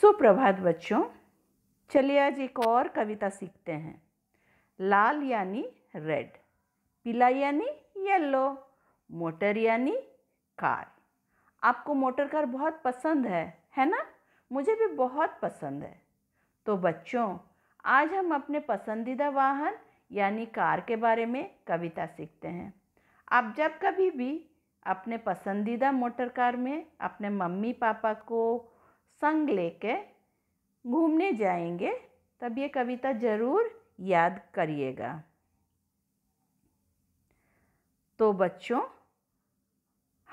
सुप्रभात बच्चों चलिए आज एक और कविता सीखते हैं लाल यानी रेड पीला यानी येलो मोटर यानी कार आपको मोटर कार बहुत पसंद है है ना मुझे भी बहुत पसंद है तो बच्चों आज हम अपने पसंदीदा वाहन यानी कार के बारे में कविता सीखते हैं आप जब कभी भी अपने पसंदीदा मोटर कार में अपने मम्मी पापा को संग लेके घूमने जाएंगे तब ये कविता ज़रूर याद करिएगा तो बच्चों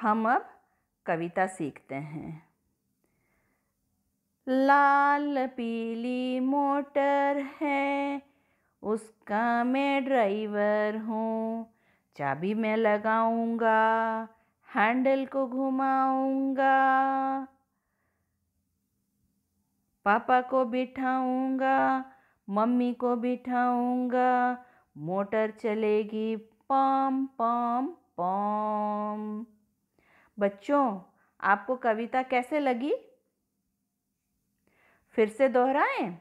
हम अब कविता सीखते हैं लाल पीली मोटर है उसका मैं ड्राइवर हूँ चाबी मैं लगाऊंगा हैंडल को घुमाऊंगा पापा को बिठाऊंगा मम्मी को बिठाऊंगा मोटर चलेगी पाम पाम पाम बच्चों आपको कविता कैसे लगी फिर से दोहराएं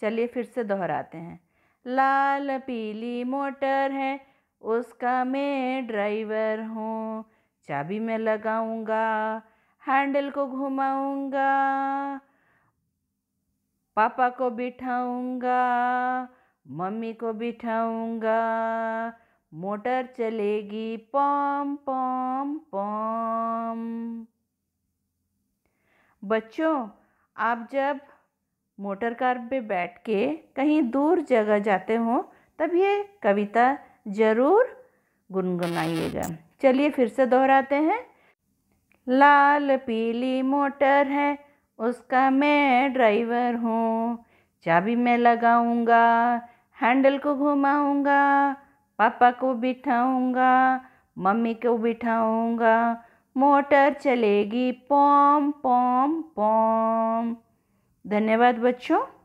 चलिए फिर से दोहराते हैं लाल पीली मोटर है उसका मैं ड्राइवर हूँ चाबी में लगाऊंगा हैंडल को घुमाऊंगा पापा को बिठाऊंगा मम्मी को बिठाऊंगा मोटर चलेगी पम पम पम बच्चों आप जब मोटर कार पे बैठ के कहीं दूर जगह जाते हो तब ये कविता ज़रूर गुनगुनाइएगा चलिए फिर से दोहराते हैं लाल पीली मोटर है उसका मैं ड्राइवर हूँ चाबी मैं लगाऊंगा हैंडल को घुमाऊंगा पापा को बिठाऊंगा मम्मी को बिठाऊंगा मोटर चलेगी पॉम पॉम पॉम धन्यवाद बच्चों